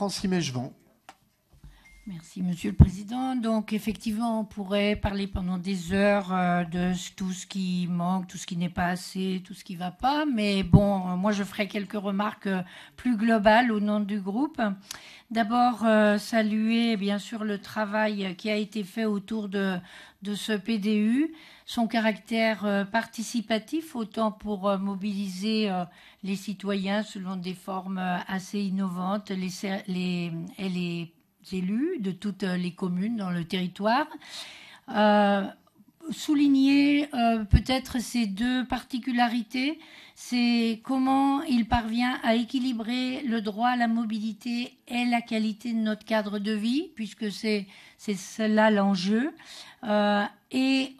Francis Mégevant, Merci, Monsieur le Président. Donc, effectivement, on pourrait parler pendant des heures euh, de tout ce qui manque, tout ce qui n'est pas assez, tout ce qui ne va pas. Mais bon, euh, moi, je ferai quelques remarques euh, plus globales au nom du groupe. D'abord, saluer bien sûr le travail qui a été fait autour de, ce PDU, son caractère participatif, autant pour mobiliser les citoyens selon des formes assez innovantes les, les, et les élus de toutes euh, les communes dans le territoire. Euh, souligner euh, peut-être ces deux particularités, c'est comment il parvient à équilibrer le droit à la mobilité et la qualité de notre cadre de vie, puisque c'est cela l'enjeu. et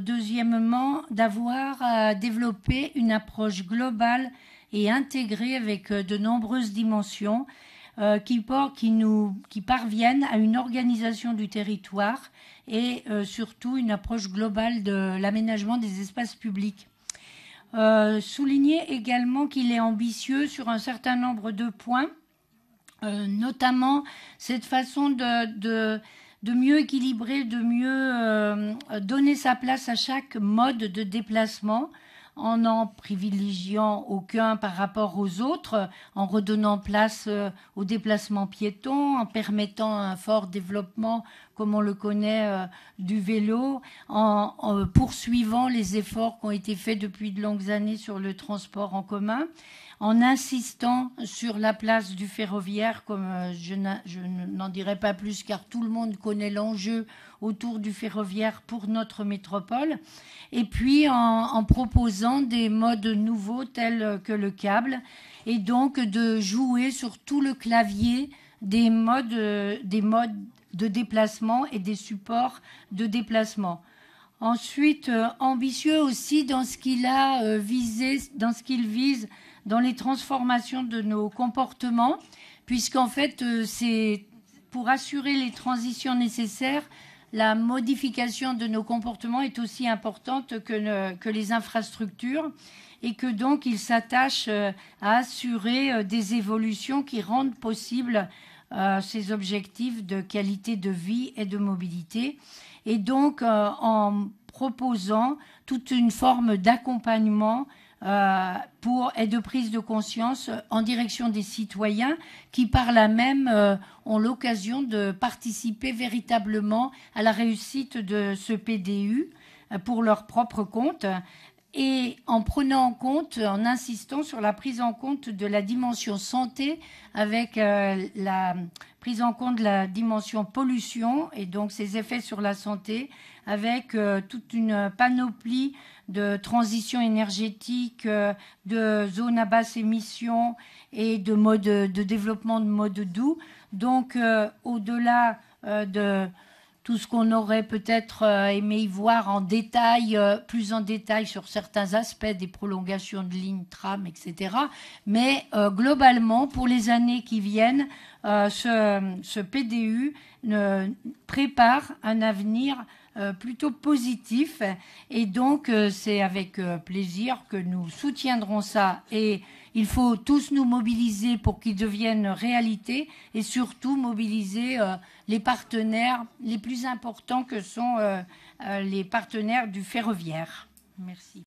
deuxièmement, d'avoir développé une approche globale et intégrée avec de nombreuses dimensions euh, qui, qui, parviennent à une organisation du territoire et euh, surtout une approche globale de l'aménagement des espaces publics. Euh, souligner également qu'il est ambitieux sur un certain nombre de points, notamment cette façon de, mieux équilibrer, de mieux donner sa place à chaque mode de déplacement, en n'en privilégiant aucun par rapport aux autres, en redonnant place euh, aux déplacements piétons, en permettant un fort développement, comme on le connaît, euh, du vélo, en, poursuivant les efforts qui ont été faits depuis de longues années sur le transport en commun en insistant sur la place du ferroviaire, comme euh, je n'en dirai pas plus car tout le monde connaît l'enjeu autour du ferroviaire pour notre métropole, et puis en, proposant des modes nouveaux tels que le câble, et donc de jouer sur tout le clavier des modes, des modes de déplacement et des supports de déplacement. Ensuite, euh, ambitieux aussi dans ce qu'il a euh, visé, dans ce qu'il vise dans les transformations de nos comportements, puisqu'en fait, euh, c'est pour assurer les transitions nécessaires, la modification de nos comportements est aussi importante que, que les infrastructures et que donc il s'attache euh, à assurer euh, des évolutions qui rendent possibles ces objectifs de qualité de vie et de mobilité. Et donc en proposant toute une forme d'accompagnement pour et de prise de conscience en direction des citoyens qui, par là même, euh, ont l'occasion de participer véritablement à la réussite de ce PDU euh, pour leur propre compte et en prenant en compte, en insistant sur la prise en compte de la dimension santé avec euh, la prise en compte de la dimension pollution et donc ses effets sur la santé avec euh, toute une panoplie de transition énergétique, euh, de zones à basse émission et de mode de développement de mode doux. Donc au-delà de tout ce qu'on aurait peut-être euh, aimé y voir en détail, euh, plus en détail sur certains aspects des prolongations de lignes, tram, etc. Mais euh, globalement, pour les années qui viennent, euh, ce, PDU prépare un avenir euh, plutôt positif. Et donc, euh, c'est avec plaisir que nous soutiendrons ça. Et il faut tous nous mobiliser pour qu'il devienne réalité et surtout mobiliser les partenaires les plus importants que sont les partenaires du ferroviaire. Merci.